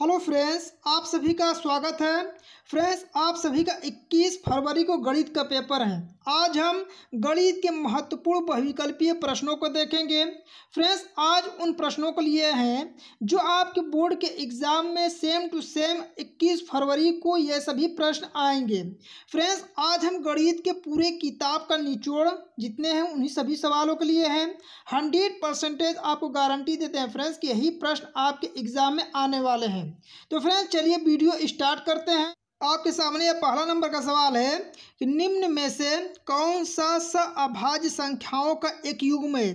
hello friends आप सभी का स्वागत है फ्रेंड्स आप सभी का 21 फरवरी को गणित का पेपर है आज हम गणित के महत्वपूर्ण बहुविकल्पीय प्रश्नों को देखेंगे फ्रेंड्स आज उन प्रश्नों को लिए हैं जो आपके बोर्ड के एग्ज़ाम में सेम टू सेम 21 फरवरी को ये सभी प्रश्न आएंगे फ्रेंड्स आज हम गणित के पूरे किताब का निचोड़ जितने हैं उन्हीं सभी सवालों के लिए हैं हंड्रेड परसेंटेज आपको गारंटी देते हैं फ्रेंड्स कि यही प्रश्न आपके एग्ज़ाम में आने वाले हैं हैं तो फ्रेंड्स चलिए वीडियो स्टार्ट करते हैं आपके सामने यह पहला नंबर का सवाल है कि निम्न में से कौन सा स अभाज्य संख्याओं का एक युग्म है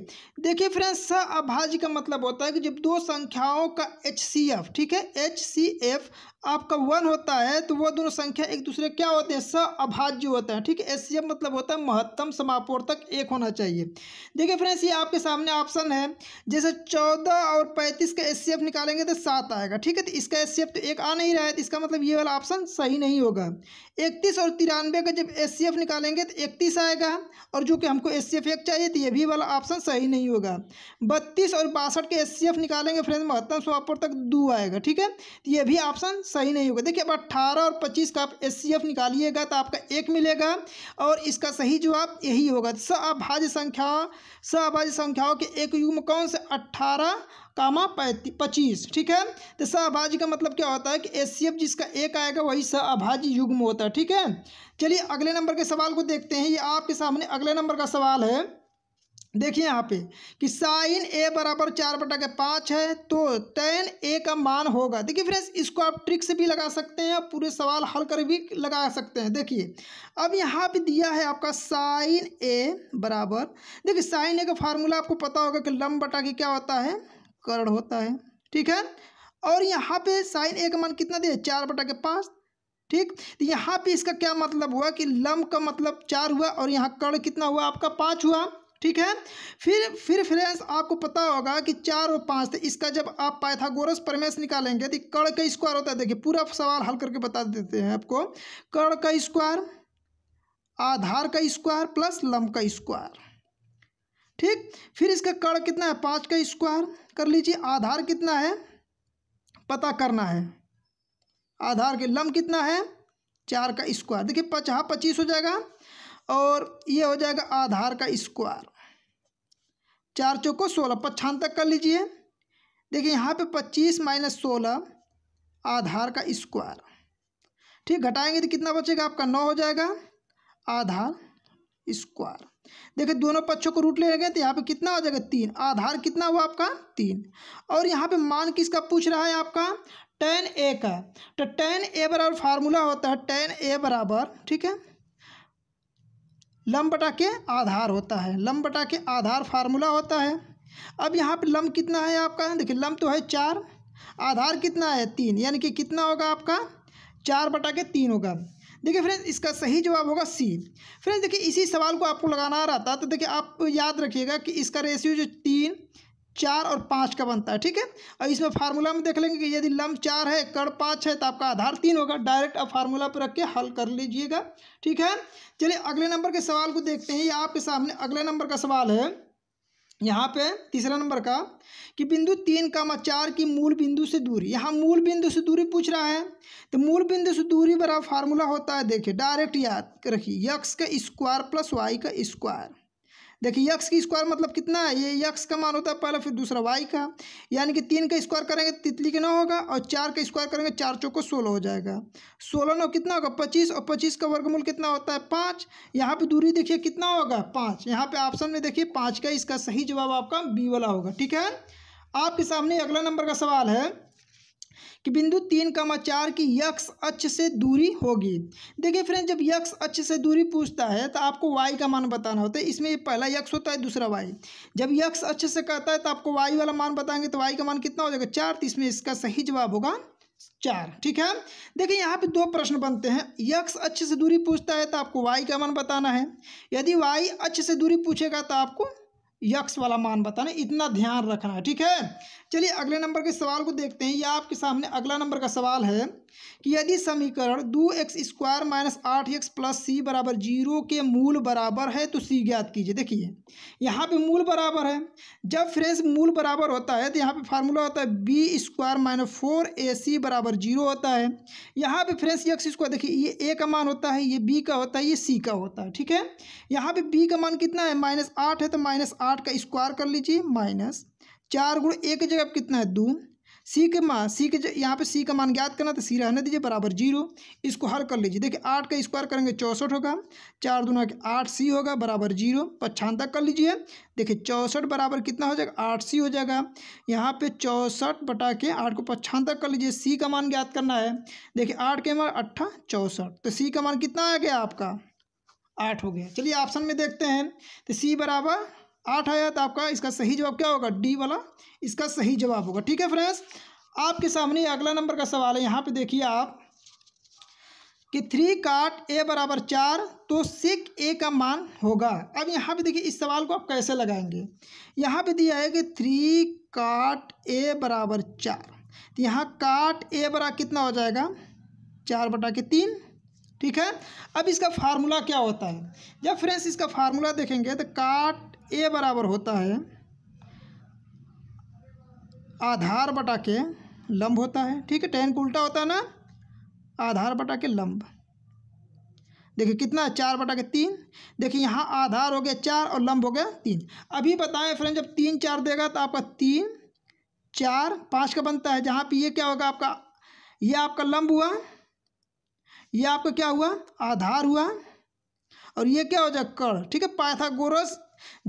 देखिए फ्रेंड्स स अभाज्य का मतलब होता है कि जब दो संख्याओं का एच सी एफ ठीक है एच सी एफ आपका वन होता है तो वो दोनों संख्या एक दूसरे क्या होते हैं स अभाज्य होता है ठीक है एस मतलब होता है महत्तम समापोर्तक एक होना चाहिए देखिए फ्रेंड्स ये आपके सामने ऑप्शन है जैसे चौदह और पैंतीस का एस निकालेंगे तो सात आएगा ठीक है तो इसका एस तो एक आ नहीं रहा है तो इसका मतलब ये वाला ऑप्शन सही नहीं होगा इकतीस और तिरानवे का जब एस निकालेंगे तो इकतीस आएगा और जो कि हमको एस एक चाहिए तो ये भी वाला ऑप्शन सही नहीं होगा बत्तीस और बासठ के एस निकालेंगे फ्रेंड्स महत्तम सौ तक दो आएगा ठीक है तो ये भी ऑप्शन सही नहीं होगा देखिए अब अट्ठारह और पच्चीस का आप एस निकालिएगा तो आपका एक मिलेगा और इसका सही जवाब यही होगा स अभाज्य संख्या स अभाज्य संख्याओं के एक युग में कौन से अट्ठारह कामा पैंती पच्चीस ठीक है तो सहभाजी का मतलब क्या होता है कि एस जिसका एक आएगा वही सहभाजी युग्म होता है ठीक है चलिए अगले नंबर के सवाल को देखते हैं ये आपके सामने अगले नंबर का सवाल है देखिए यहाँ पे कि साइन ए बराबर चार बटा के पाँच है तो टेन ए का मान होगा देखिए फ्रेंड्स इसको आप ट्रिक से भी लगा सकते हैं पूरे सवाल हल कर भी लगा सकते हैं देखिए अब यहाँ पे दिया है आपका साइन ए बराबर देखिए साइन ए का फार्मूला आपको पता होगा कि लम बटा के क्या होता है करण होता है ठीक है और यहाँ पे साइन एक मान कितना दिया चार बटा के पाँच ठीक तो यहाँ पे इसका क्या मतलब हुआ कि लम का मतलब चार हुआ और यहाँ कर्ण कितना हुआ आपका पाँच हुआ ठीक है फिर फिर फ्रेंड्स आपको पता होगा कि चार और पाँच थे तो इसका जब आप पाइथागोरस परमेश निकालेंगे तो कर्ण का स्क्वायर होता है देखिए पूरा सवाल हल करके बता देते हैं आपको कर्ण का स्क्वायर आधार का स्क्वायर प्लस लम का स्क्वायर ठीक फिर इसका कड़ कितना है पाँच का स्क्वायर कर लीजिए आधार कितना है पता करना है आधार के लम कितना है चार का स्क्वायर देखिए पचहा पच्चीस हो जाएगा और ये हो जाएगा आधार का स्क्वायर चार चौको सोलह पच्छान तक कर लीजिए देखिए यहाँ पे पच्चीस माइनस सोलह आधार का स्क्वायर ठीक घटाएंगे तो कितना बचेगा आपका नौ हो जाएगा आधार स्क्वायर देखिए दोनों पक्षों को रूट ले गए तो यहाँ पे कितना हो जाएगा तीन आधार कितना हुआ आपका तीन और यहाँ पे मान किसका पूछ रहा है आपका टेन ए का तो टेन ए बराबर फार्मूला होता है टेन ए बराबर ठीक है लम बटा के आधार होता है लम बटा के आधार फार्मूला होता है अब यहाँ पे लम्ब कितना है आपका देखिए लम्ब तो है चार आधार कितना है तीन यानी कि कितना होगा आपका चार बटा के तीन होगा देखिए फ्रेंड्स इसका सही जवाब होगा सी फ्रेंड्स देखिए इसी सवाल को आपको लगाना रहता तो देखिए आप याद रखिएगा कि इसका रेशियो जो तीन चार और पाँच का बनता है ठीक है और इसमें फार्मूला में देख लेंगे कि यदि लम्ब चार है कड़ पाँच है तो आपका आधार तीन होगा डायरेक्ट आप फार्मूला पर रख के हल कर लीजिएगा ठीक है चलिए अगले नंबर के सवाल को देखते हैं ये आपके सामने अगले नंबर का सवाल है यहाँ पे तीसरा नंबर का कि बिंदु तीन कामा चार की मूल बिंदु से दूरी यहाँ मूल बिंदु से दूरी पूछ रहा है तो मूल बिंदु से दूरी बराबर फार्मूला होता है देखिए डायरेक्ट याद रखिए यक्स का स्क्वायर प्लस वाई का स्क्वायर देखिए यक्स की स्क्वायर मतलब कितना है ये यक्स का मान होता है पहला फिर दूसरा वाई का यानी कि तीन का स्क्वायर करेंगे तितली के नौ होगा और चार का स्क्वायर करेंगे चार चौको सोलह हो जाएगा सोलह नौ कितना होगा पच्चीस और पच्चीस का वर्गमूल कितना होता है पाँच यहाँ पर दूरी देखिए कितना होगा पाँच यहाँ पर ऑप्शन में देखिए पाँच का इसका सही जवाब आपका बी वाला होगा ठीक है आपके सामने अगला नंबर का सवाल है कि बिंदु तीन का चार की यक्ष अक्ष से दूरी होगी देखिए फ्रेंड जब यक्ष अक्ष से दूरी पूछता है तो आपको वाई का मान बताना होता है इसमें पहला यक्ष होता है दूसरा वाई जब यक्ष अक्ष से कहता है तो आपको वाई वाला मान बताएंगे तो वाई का मान कितना हो जाएगा चार तो इसमें इसका सही जवाब होगा चार ठीक है देखिए यहाँ पे दो प्रश्न बनते हैं यक्ष अच्छे से दूरी पूछता है तो आपको वाई का मान बताना है यदि वाई अच्छे से दूरी पूछेगा तो आपको यक्ष वाला मान बताना इतना ध्यान रखना है ठीक है चलिए अगले नंबर के सवाल को देखते हैं यह आपके सामने अगला नंबर का सवाल है कि यदि समीकरण दो एक्स स्क्वायर माइनस आठ एक्स प्लस सी बराबर जीरो के मूल बराबर है तो सी ज्ञात कीजिए देखिए यहाँ पे मूल बराबर है जब फ्रेंड्स मूल बराबर होता है तो यहाँ पे फार्मूला होता है B square minus four A C बराबर जीरो होता है यहाँ पे फ्रेंड्स यक्स स्क्वायर देखिए ये ए का मान होता है ये बी का होता है ये सी का होता है ठीक है यहाँ पर बी का मान कितना है माइनस आठ है तो माइनस आठ का स्क्वायर कर लीजिए माइनस चार गुण एक जगह अब कितना है दो सी के मान सी के यहाँ पे सी का मान ज्ञात करना तो सी रहने दीजिए बराबर जीरो इसको हल कर लीजिए देखिए आठ का स्क्वायर करेंगे चौंसठ होगा चार दोनों के आठ सी होगा बराबर जीरो पच्छांतक कर लीजिए देखिए चौंसठ बराबर कितना हो जाएगा आठ सी हो जाएगा यहाँ पे चौंसठ बटा के आठ को पच्छांतक कर लीजिए सी का मान ज्ञात करना है देखिए आठ के मान अट्ठा चौंसठ तो सी का मान कितना आ गया आपका आठ हो गया चलिए ऑप्शन में देखते हैं तो सी बराबर आठ आया तो आपका इसका सही जवाब क्या होगा डी वाला इसका सही जवाब होगा ठीक है फ्रेंड्स आपके सामने अगला नंबर का सवाल है यहाँ पे देखिए आप कि थ्री काट ए बराबर चार तो सिक ए का मान होगा अब यहाँ पे देखिए इस सवाल को आप कैसे लगाएंगे यहाँ पे दिया है कि थ्री काट ए बराबर चार तो यहाँ काट ए बरा कितना हो जाएगा चार बटा के तीन ठीक है अब इसका फार्मूला क्या होता है जब फ्रेंड्स इसका फार्मूला देखेंगे तो काट ए बराबर होता है आधार बटा के लंब होता है ठीक है टेन को उल्टा होता है ना आधार बटा के लंब देखिए कितना चार बटा के तीन देखिए यहाँ आधार हो गया चार और लंब हो गया तीन अभी बताएं फ्रेंड जब तीन चार देगा तो आपका तीन चार पाँच का बनता है जहाँ पे ये क्या होगा आपका ये आपका लंब हुआ ये आपका क्या हुआ आधार हुआ और ये क्या हो जाएगा कड़ ठीक है पाथागोरस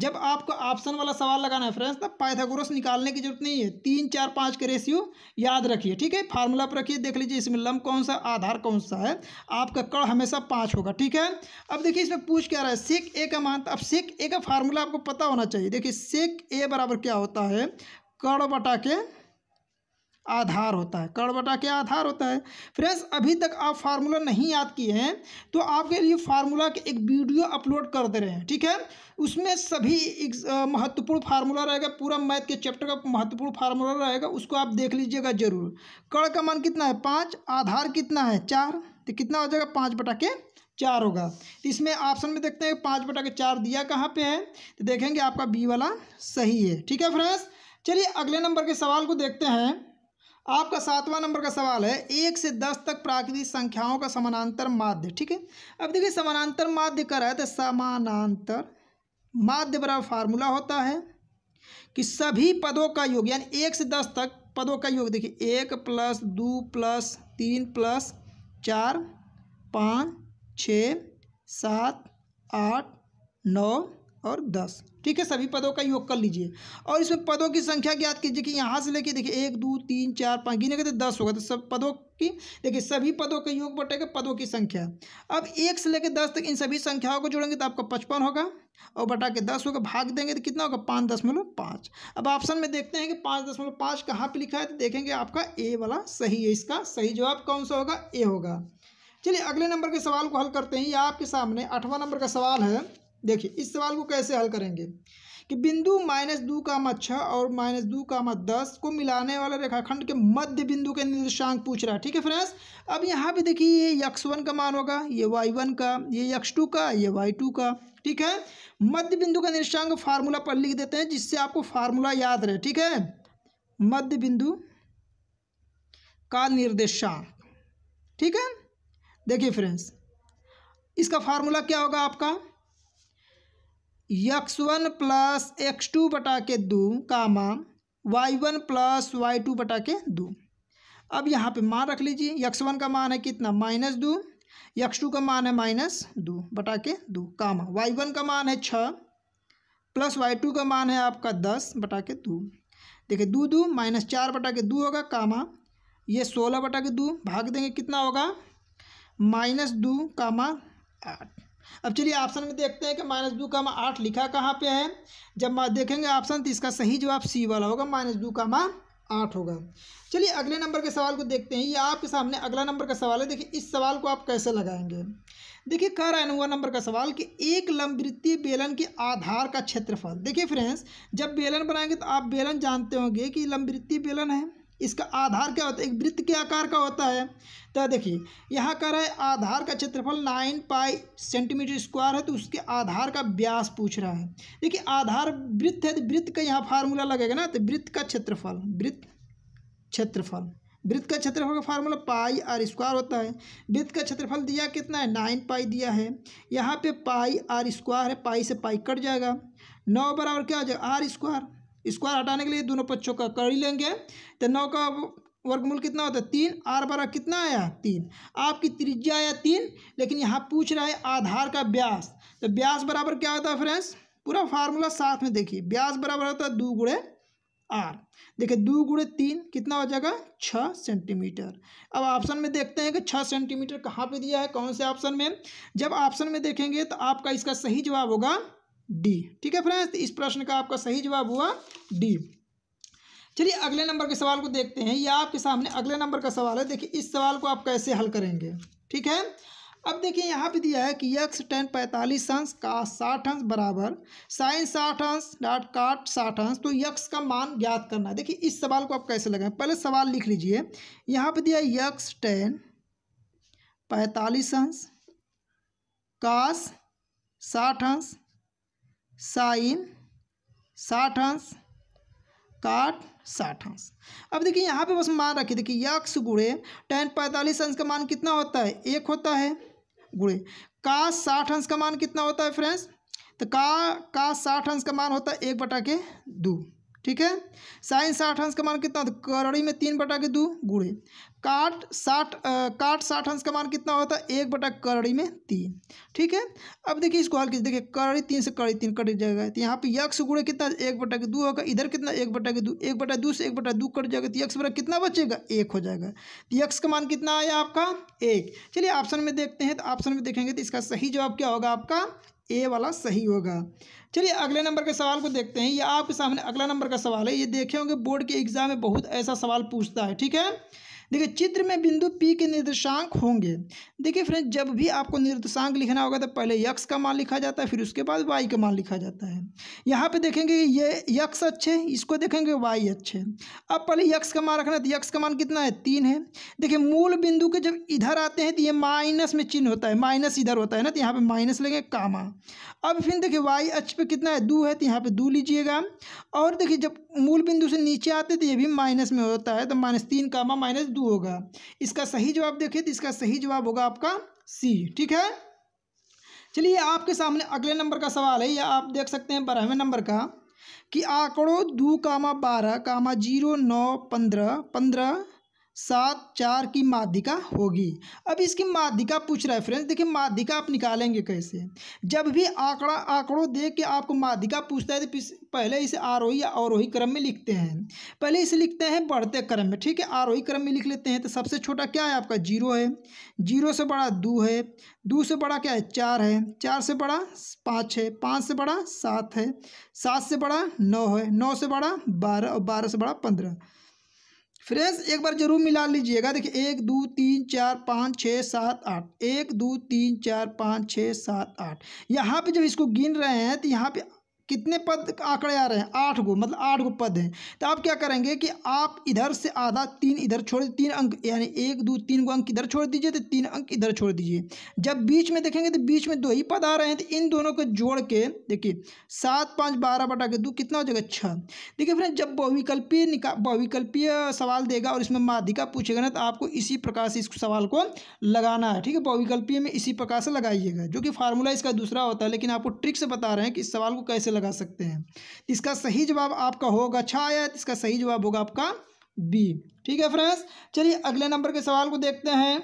जब आपको ऑप्शन वाला सवाल लगाना है फ्रेंड्स तब पाइथागोरस निकालने की जरूरत नहीं है तीन चार पाँच के रेशियो याद रखिए ठीक है फार्मूला पर रखिए देख लीजिए इसमें लम कौन सा आधार कौन सा है आपका कड़ हमेशा पाँच होगा ठीक है अब देखिए इसमें पूछ क्या रहा है सेक ए का मान अब सेक ए का फार्मूला आपको पता होना चाहिए देखिए सेक ए बराबर क्या होता है कड़ बटा के आधार होता है कर्ण बटा के आधार होता है फ्रेंड्स अभी तक आप फार्मूला नहीं याद किए हैं तो आपके लिए फार्मूला के एक वीडियो अपलोड कर दे रहे हैं ठीक है उसमें सभी महत्वपूर्ण फार्मूला रहेगा पूरा मैथ के चैप्टर का महत्वपूर्ण फार्मूला रहेगा उसको आप देख लीजिएगा जरूर कड़ का मान कितना है पाँच आधार कितना है चार तो कितना हो जाएगा पाँच बटा के चार होगा तो इसमें ऑप्शन में देखते हैं पाँच बटा के चार दिया कहाँ पे है तो देखेंगे आपका बी वाला सही है ठीक है फ्रेंड्स चलिए अगले नंबर के सवाल को देखते हैं आपका सातवां नंबर का सवाल है एक से दस तक प्राकृतिक संख्याओं का समानांतर माध्य ठीक है अब देखिए समानांतर माध्य कर रहा है तो समानांतर माध्य बराबर फार्मूला होता है कि सभी पदों का योग यानी एक से दस तक पदों का योग देखिए एक प्लस दो प्लस तीन प्लस चार पाँच छ सात आठ नौ और दस ठीक है सभी पदों का योग कर लीजिए और इसमें पदों की संख्या ज्ञात कीजिए कि यहाँ से लेके देखिए एक दो तीन चार पाँच गिने के तो दस होगा तो सब पदों की देखिए सभी पदों का योग बटेगा पदों की संख्या अब एक से लेकर दस तक इन सभी संख्याओं को जोड़ेंगे तो आपका पचपन होगा और बटा के दस होगा भाग देंगे तो कितना होगा पाँच दशमलव पाँच अब ऑप्शन में देखते हैं कि पाँच दशमलव पाँच कहाँ पर लिखा है तो देखेंगे आपका ए वाला सही है इसका सही जवाब कौन सा होगा ए होगा चलिए अगले नंबर के सवाल को हल करते हैं ये आपके सामने आठवां नंबर का सवाल है देखिए इस सवाल को कैसे हल करेंगे कि बिंदु माइनस दो कामा छः और माइनस दो कामा दस को मिलाने वाले रेखाखंड के मध्य बिंदु के निर्देशांक पूछ रहा है ठीक है फ्रेंड्स अब यहाँ पे देखिए ये यक्स वन का मान होगा ये वाई वन का ये यक्स टू का ये वाई टू का ठीक है मध्य बिंदु का निर्देशांक फार्मूला पर लिख देते हैं जिससे आपको फार्मूला याद रहे ठीक है मध्य बिंदु का निर्देशांक ठीक है देखिए फ्रेंड्स इसका फार्मूला क्या होगा आपका x one plus x two बटा के दो comma y one plus y two बटा के दो अब यहाँ पे मान रख लीजिए यक्स वन का मान है कितना माइनस दो यक्स टू का मान है माइनस दो बटा के दो कामा वाई वन का मान है छः प्लस वाई टू का मान है आपका दस बटा के दो देखिए दो दो माइनस चार बटा के दो होगा कामा ये सोलह बटा के दो भाग देंगे कितना होगा माइनस दो कामा आठ अब चलिए ऑप्शन में देखते हैं कि माइनस दो कामा आठ लिखा कहाँ पे है जब देखेंगे ऑप्शन तो इसका सही जवाब सी वाला होगा माइनस दो कामा आठ होगा चलिए अगले नंबर के सवाल को देखते हैं ये आपके सामने अगला नंबर का सवाल है देखिए इस सवाल को आप कैसे लगाएंगे देखिए कह रहा है नवा नंबर का सवाल कि एक लंबवृत्तीय बेलन के आधार का क्षेत्रफल देखिए फ्रेंड्स जब बेलन बनाएंगे तो आप बेलन जानते होंगे कि लंबवृत्तीय बेलन है इसका आधार क्या होता है एक वृत्त के आकार का होता है तो देखिए यहाँ कह रहा है आधार का क्षेत्रफल नाइन पाई सेंटीमीटर स्क्वायर है तो उसके आधार का व्यास पूछ रहा है देखिए आधार वृत्त है तो वृत्त का यहाँ फार्मूला लगेगा ना तो वृत्त का क्षेत्रफल वृत्त क्षेत्रफल वृत्त का क्षेत्रफल का फार्मूला पाई आर स्क्वायर होता है वृत्त का क्षेत्रफल दिया कितना है नाइन पाई दिया है यहाँ पे पाई आर स्क्वायर है पाई से पाई कट जाएगा नौ बराबर क्या हो जाएगा आर स्क्वायर स्क्वायर हटाने के लिए दोनों पक्षों का कर ही लेंगे तो नौ का वर्गमूल कितना होता है तीन आर बारह कितना आया तीन आपकी त्रिज्या आया तीन लेकिन यहाँ पूछ रहा है आधार का ब्यास तो ब्यास बराबर क्या होता है फ्रेंड्स पूरा फार्मूला साथ में देखिए ब्यास बराबर होता है दो गुड़े आर देखिए दो गुड़े तीन कितना हो जाएगा छः सेंटीमीटर अब ऑप्शन में देखते हैं कि छः सेंटीमीटर कहाँ पे दिया है कौन से ऑप्शन में जब ऑप्शन में देखेंगे तो आपका इसका सही जवाब होगा डी ठीक है फ्रेंड्स तो इस प्रश्न का आपका सही जवाब हुआ डी चलिए अगले नंबर के सवाल को देखते हैं यह आपके सामने अगले नंबर का सवाल है देखिए इस सवाल को आप कैसे हल करेंगे ठीक है अब देखिए यहाँ पे दिया है कि यक्स टेन पैंतालीस अंश का साठ अंश बराबर साइन साठ अंश डॉट काट साठ अंश तो यक्स का मान ज्ञात करना है देखिए इस सवाल को आप कैसे लगाएं पहले सवाल लिख लीजिए यहाँ पे दिया है यक्स टेन पैंतालीस अंश कास साठ अंश साइन साठ अंश काट साठ अंश अब देखिए यहाँ पे बस मान रखिए देखिए यक्ष गुड़े टेन पैंतालीस अंश का मान कितना होता है एक होता है गुड़े का साठ अंश का मान कितना होता है फ्रेंड्स तो का का साठ अंश का मान होता है एक बटा के दो ठीक है साइन साठ अंश का मान कितना होता है करड़ी में तीन बटा के दो गुड़े काट साठ काट साठ अंश का मान कितना होता है एक बटा करड़ी में तीन ठीक है अब देखिए इसको हल कीजिए देखिए करड़ी तीन से करड़ी तीन कट जाएगा तो यहाँ पे यक्ष गुड़े कितना एक बटा के दो होगा इधर कितना एक बटा के दो एक बटा दो से एक बटा दो कट जाएगा तो यक्ष बटा कितना बचेगा एक हो जाएगा तो यक्ष का मान कितना आया आपका एक चलिए ऑप्शन में देखते हैं तो ऑप्शन में देखेंगे तो इसका सही जवाब क्या होगा आपका ए वाला सही होगा चलिए अगले नंबर के सवाल को देखते हैं ये आपके सामने अगला नंबर का सवाल है ये देखे होंगे बोर्ड के एग्जाम में बहुत ऐसा सवाल पूछता है ठीक है देखिए चित्र में बिंदु पी के निर्देशांक होंगे देखिए फ्रेंड जब भी आपको निर्देशांक लिखना होगा तो पहले यक्स का मान लिखा जाता है फिर उसके बाद वाई का मान लिखा जाता है यहाँ पे देखेंगे ये यक्स अच्छे इसको देखेंगे वाई अच्छे अब पहले यक्स का मान रखना है तो यक्स का मान कितना है तीन है देखिए मूल बिंदु के जब इधर आते हैं तो ये माइनस में चिन्ह होता है माइनस इधर होता है ना तो यहाँ पर माइनस लेंगे कामा अब फिर देखिए वाई अक्ष पे कितना है दो है तो यहाँ पर दो लीजिएगा और देखिए जब मूल बिंदु से नीचे आते तो ये भी माइनस में होता है तो माइनस तीन कामा माइनस दो होगा इसका सही जवाब देखिए तो इसका सही जवाब होगा आपका सी ठीक है चलिए आपके सामने अगले नंबर का सवाल है या आप देख सकते हैं बारहवें नंबर का कि आंकड़ों दो कामा बारह कामा जीरो नौ पंद्रह पंद्रह सात चार की माध्यिका होगी अब इसकी माध्यिका पूछ रहा है फ्रेंड्स देखिए माध्यिका आप निकालेंगे कैसे जब भी आंकड़ा आंकड़ों दे के आपको माध्यिका पूछता है तो पहले इसे आरोही या अवरोही क्रम में लिखते हैं पहले इसे लिखते हैं बढ़ते क्रम में ठीक है आरोही क्रम में लिख लेते हैं तो सबसे छोटा क्या है आपका जीरो है जीरो से बड़ा दो है दो से बड़ा क्या है चार है चार से बड़ा पाँच है पाँच से बड़ा सात है सात से बड़ा नौ है नौ से बड़ा बारह और बारह से बड़ा पंद्रह फ्रेंड्स एक बार जरूर मिला लीजिएगा देखिए एक दो तीन चार पाँच छः सात आठ एक दो तीन चार पाँच छः सात आठ यहाँ पे जब इसको गिन रहे हैं तो यहाँ पे कितने पद आंकड़े आ रहे हैं आठ गो मतलब आठ गो पद हैं तो आप क्या करेंगे कि आप इधर से आधा तीन इधर छोड़ तीन अंक यानी एक दो तीन गो अंक इधर छोड़ दीजिए तो तीन अंक इधर छोड़ दीजिए जब बीच में देखेंगे तो बीच में दो ही पद आ रहे हैं तो इन दोनों को जोड़ के देखिए सात पाँच बारह बटा के दो कितना हो जाएगा छः देखिए फ्रेंड जब बहुविकल्पीय निका बहुविकल्पीय सवाल देगा और इसमें माध्यिका पूछेगा ना तो आपको इसी प्रकार से इस सवाल को लगाना है ठीक है बहुविकल्पीय में इसी प्रकार से लगाइएगा जो कि फार्मूला इसका दूसरा होता है लेकिन आपको ट्रिक से बता रहे हैं कि इस सवाल को कैसे लगा सकते हैं इसका सही जवाब आपका होगा छाया इसका सही जवाब होगा आपका बी ठीक है फ्रेंड्स चलिए अगले नंबर के सवाल को देखते हैं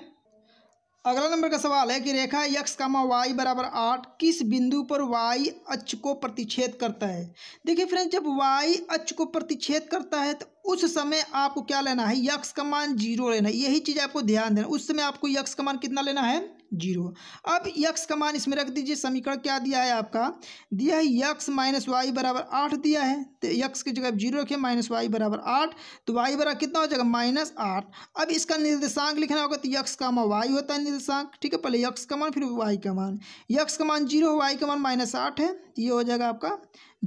अगला नंबर का सवाल है कि रेखा यक्स कामा वाई बराबर आठ किस बिंदु पर वाई अक्ष को प्रतिच्छेद करता है देखिए फ्रेंड्स जब वाई अक्ष को प्रतिच्छेद करता है तो उस समय आपको क्या लेना है यक्स का मान जीरो लेना है यही चीज़ आपको ध्यान देना उस समय आपको यक्स का मान कितना लेना है जीरो अब यक्स का मान इसमें रख दीजिए समीकरण क्या दिया है आपका दिया है यक्स माइनस वाई बराबर आठ दिया है तो यक्स की जगह जीरो रखिए माइनस वाई बराबर आठ तो वाई बराबर कितना हो जाएगा माइनस आठ अब इसका निर्देशांक लिखना होगा तो यक्स का मान वाई होता है निर्देशांक ठीक है पहले यक्स का मान फिर वाई का मान यक्स का मान जीरो वाई का मान माइनस आठ है तो ये हो जाएगा आपका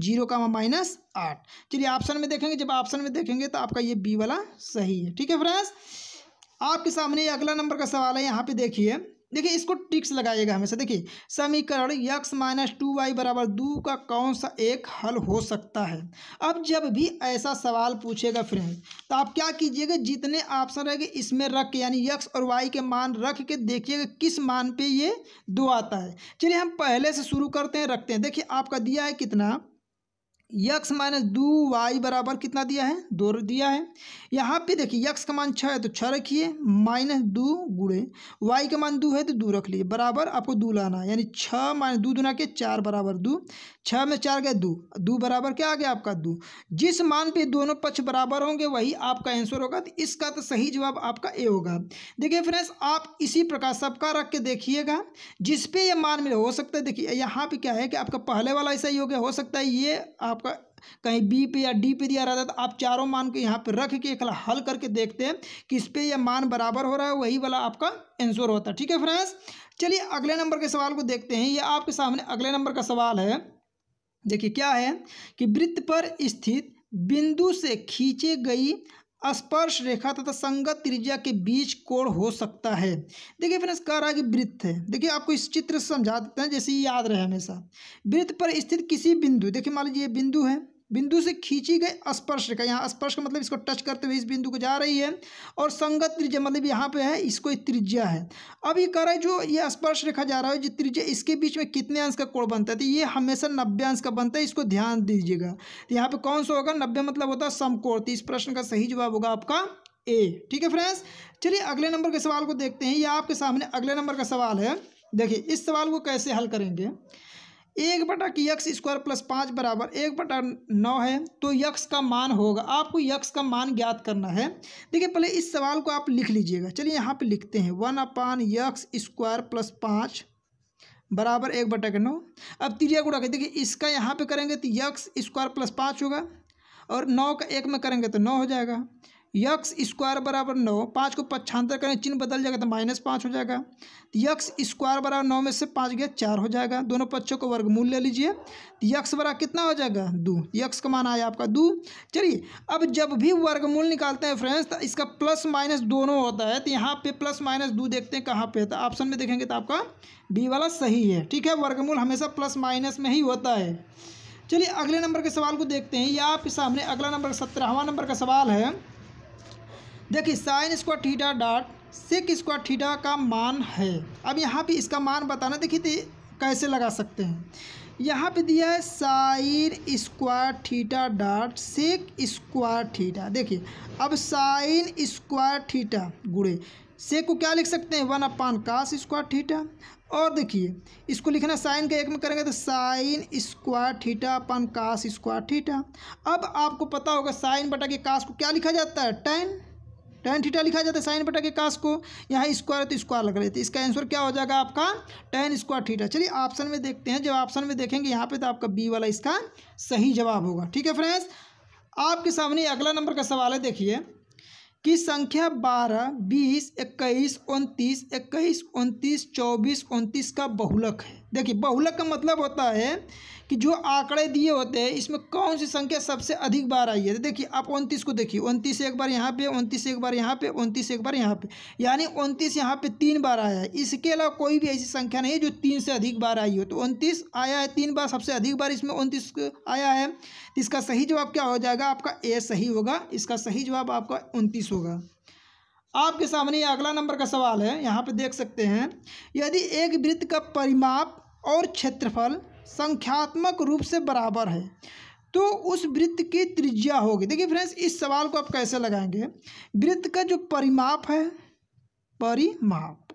जीरो का मान माइनस आठ चलिए ऑप्शन में देखेंगे जब ऑप्शन में देखेंगे तो आपका ये बी वाला सही है ठीक है फ्रेंड्स आपके सामने अगला नंबर का सवाल है यहाँ पे देखिए देखिए इसको टिक्स लगाइएगा हमेशा देखिए समीकरण यक्स माइनस टू वाई बराबर दो का कौन सा एक हल हो सकता है अब जब भी ऐसा सवाल पूछेगा फ्रेंड तो आप क्या कीजिएगा जितने ऑप्शन रहेंगे इसमें रख के यानी यक्स और वाई के मान रख के देखिएगा किस मान पे ये दो आता है चलिए हम पहले से शुरू करते हैं रखते हैं देखिए आपका दिया है कितना यक्स माइनस दो वाई बराबर कितना दिया है दो दिया है यहाँ पे देखिए यक्स का मान छः है तो छः रखिए माइनस दो गुड़े वाई का मान दो है तो दो रख लिए बराबर आपको दो लाना है यानी छः माइनस दो दुना के चार बराबर दो छः में चार गए दो दो बराबर क्या आ गया आपका दो जिस मान पे दोनों पक्ष बराबर होंगे वही आपका आंसर होगा तो इसका तो सही जवाब आपका ए होगा देखिए फ्रेंड्स आप इसी प्रकार सबका रख के देखिएगा जिसपे ये मान मिले हो सकता है देखिए यहाँ पर क्या है कि आपका पहले वाला ऐसा ही हो गया हो सकता है ये आप आपका कहीं बी पे या डी पे दिया रहता है तो आप चारों मान को यहाँ पे रख के एक हल करके देखते हैं कि इस पर यह मान बराबर हो रहा है वही वाला आपका आंसर होता है ठीक है फ्रेंड्स चलिए अगले नंबर के सवाल को देखते हैं ये आपके सामने अगले नंबर का सवाल है देखिए क्या है कि वृत्त पर स्थित बिंदु से खींचे गई स्पर्श रेखा तथा संगत त्रिज्या के बीच कोण हो सकता है देखिए फ्रेंड्स कह रहा है कि वृत्त है देखिए आपको इस चित्र से समझा देते हैं जैसे याद रहे हमेशा वृत्त पर स्थित किसी बिंदु देखिए मान लीजिए बिंदु है बिंदु से खींची गई स्पर्श रेखा यहाँ स्पर्श का मतलब इसको टच करते हुए इस बिंदु को जा रही है और संगत त्रिज्या मतलब यहाँ पे है इसको त्रिज्या है अब ये कह रहा है जो ये स्पर्श रेखा जा रहा है जो त्रिज्या इसके बीच में कितने अंश का कोण बनता है तो ये हमेशा नब्बे अंश का बनता है इसको ध्यान दीजिएगा तो यहाँ पर कौन सा होगा नब्बे मतलब होता है समकोण तो इस प्रश्न का सही जवाब होगा आपका ए ठीक है फ्रेंड्स चलिए अगले नंबर के सवाल को देखते हैं ये आपके सामने अगले नंबर का सवाल है देखिए इस सवाल को कैसे हल करेंगे एक बटा की यक्स स्क्वायर प्लस पाँच बराबर एक बटा नौ है तो यक्स का मान होगा आपको यक्स का मान ज्ञात करना है देखिए पहले इस सवाल को आप लिख लीजिएगा चलिए यहाँ पे लिखते हैं one upon x square plus पाँच बराबर एक बटा के नौ अब त्रिया गुड़ा के देखिए इसका यहाँ पे करेंगे तो यक्स स्क्वायर प्लस पाँच होगा और नौ का एक में करेंगे तो नौ हो जाएगा यक्स स्क्वायर बराबर नौ पाँच को पक्षांतर करें चिन्ह बदल जाएगा तो माइनस पाँच हो जाएगा यक्स स्क्वायर बराबर नौ में से पाँच गया चार हो जाएगा दोनों पक्षों को वर्गमूल ले लीजिए यक्स बराबर कितना हो जाएगा दो यक्स का मान आया आपका दो चलिए अब जब भी वर्गमूल निकालते हैं फ्रेंड्स तो इसका प्लस माइनस दोनों होता है तो यहाँ पर प्लस माइनस दो देखते हैं कहाँ पर तो ऑप्शन में देखेंगे तो आपका बी वाला सही है ठीक है वर्गमूल हमेशा प्लस माइनस में ही होता है चलिए अगले नंबर के सवाल को देखते हैं या आपके सामने अगला नंबर सत्रहवा नंबर का सवाल है देखिए sine square theta dot sec square theta का मान है अब यहाँ पे इसका मान बताना देखिए तो कैसे लगा सकते हैं यहाँ पे दिया है sine square theta dot sec square theta देखिए अब साइन स्क्वायर थीटा गुड़े सेक को क्या लिख सकते हैं one upon cos square theta और देखिए इसको लिखना साइन के एक में करेंगे तो sine square theta upon cos square theta अब आपको पता होगा साइन बटा के कास को क्या लिखा जाता है टेन टेन तो थीटा लिखा जाता है साइन बटा के कास को यहाँ स्क्वायर तो स्क्वायर लग रहे थे तो इसका आंसर क्या हो जाएगा आपका टेन स्क्वायर थीटा चलिए ऑप्शन में देखते हैं जब ऑप्शन में देखेंगे यहाँ पे तो आपका बी वाला इसका सही जवाब होगा ठीक है फ्रेंड्स आपके सामने अगला नंबर का सवाल है देखिए कि संख्या बारह बीस इक्कीस उनतीस इक्कीस उनतीस चौबीस उनतीस का बहुलक है देखिए बहुलक का मतलब होता है कि जो आंकड़े दिए होते हैं इसमें कौन सी संख्या सबसे अधिक बार आई है तो देखिए आप उनतीस को देखिए उनतीस एक बार यहाँ पे उनतीस एक बार यहाँ पे उनतीस एक बार यहाँ पे यानी उनतीस यहाँ पे तीन बार आया है इसके अलावा कोई भी ऐसी संख्या नहीं है जो तीन से अधिक बार आई हो तो उनतीस आया है तीन बार सबसे अधिक बार इसमें उनतीस आया है तो इसका सही जवाब क्या हो जाएगा आपका ए सही होगा इसका सही जवाब आपका उनतीस होगा आपके सामने अगला नंबर का सवाल है यहाँ पे देख सकते हैं यदि एक वृत्त का परिमाप और क्षेत्रफल संख्यात्मक रूप से बराबर है तो उस वृत्त की त्रिज्या होगी देखिए फ्रेंड्स इस सवाल को आप कैसे लगाएंगे वृत्त का जो परिमाप है परिमाप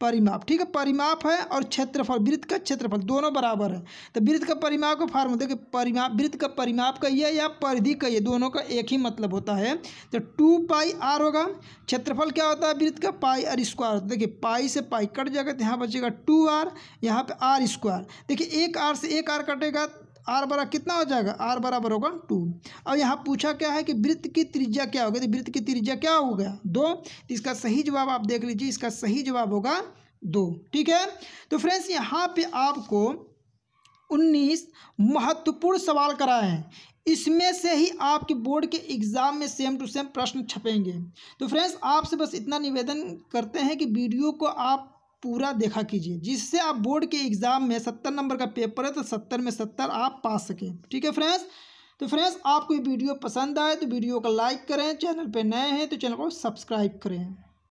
परिमाप ठीक है परिमाप है और क्षेत्रफल वृत्त का क्षेत्रफल दोनों बराबर है तो वृत्त का परिमाप का फार्मूला देखिए परिमाप वृत्त का परिमाप का ये या परिधि का ये दोनों का एक ही मतलब होता है तो टू पाई आर होगा क्षेत्रफल क्या होता है वृत्त का पाई आर स्क्वायर तो देखिए पाई से पाई कट जाएगा तो यहाँ बचेगा टू आर यहाँ पर आर स्क्वायर देखिए एक आर से एक आर कटेगा आर बराबर कितना हो जाएगा आर बराबर होगा टू अब यहाँ पूछा क्या है कि वृत्त की त्रिज्या क्या हो गई तो वृत्त की त्रिज्या क्या हो गया दो तो इसका सही जवाब आप देख लीजिए इसका सही जवाब होगा दो ठीक है तो फ्रेंड्स यहाँ पे आपको उन्नीस महत्वपूर्ण सवाल कराए हैं इसमें से ही आपके बोर्ड के एग्ज़ाम में सेम टू सेम प्रश्न छपेंगे तो फ्रेंड्स आपसे बस इतना निवेदन करते हैं कि वीडियो को आप पूरा देखा कीजिए जिससे आप बोर्ड के एग्ज़ाम में सत्तर नंबर का पेपर है तो सत्तर में सत्तर आप पा सकें ठीक है फ्रेंड्स तो फ्रेंड्स आपको ये वीडियो पसंद आए तो वीडियो को लाइक करें चैनल पर नए हैं तो चैनल को सब्सक्राइब करें